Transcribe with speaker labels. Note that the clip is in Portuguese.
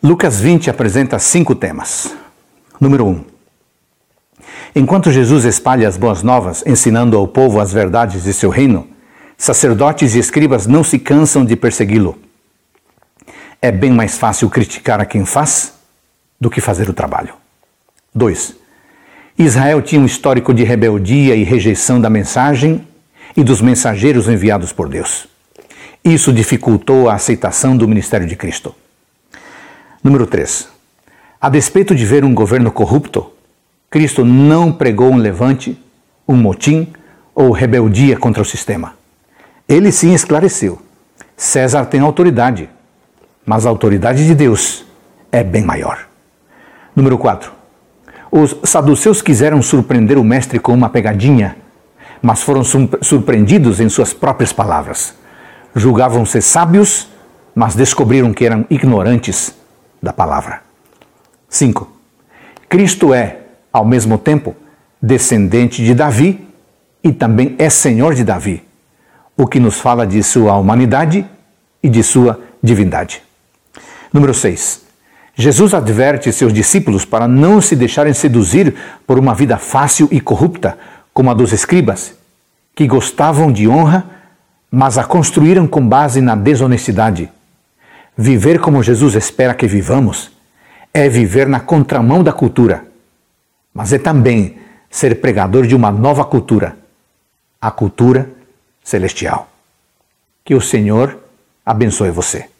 Speaker 1: Lucas 20 apresenta cinco temas. Número 1. Um, enquanto Jesus espalha as boas novas, ensinando ao povo as verdades de seu reino, sacerdotes e escribas não se cansam de persegui-lo. É bem mais fácil criticar a quem faz do que fazer o trabalho. 2. Israel tinha um histórico de rebeldia e rejeição da mensagem e dos mensageiros enviados por Deus. Isso dificultou a aceitação do ministério de Cristo. Número 3. A despeito de ver um governo corrupto, Cristo não pregou um levante, um motim ou rebeldia contra o sistema. Ele sim esclareceu: César tem autoridade, mas a autoridade de Deus é bem maior. Número 4. Os saduceus quiseram surpreender o mestre com uma pegadinha, mas foram surpreendidos em suas próprias palavras. Julgavam-se sábios, mas descobriram que eram ignorantes da palavra. 5. Cristo é, ao mesmo tempo, descendente de Davi e também é senhor de Davi, o que nos fala de sua humanidade e de sua divindade. Número 6. Jesus adverte seus discípulos para não se deixarem seduzir por uma vida fácil e corrupta, como a dos escribas, que gostavam de honra, mas a construíram com base na desonestidade Viver como Jesus espera que vivamos é viver na contramão da cultura, mas é também ser pregador de uma nova cultura, a cultura celestial. Que o Senhor abençoe você.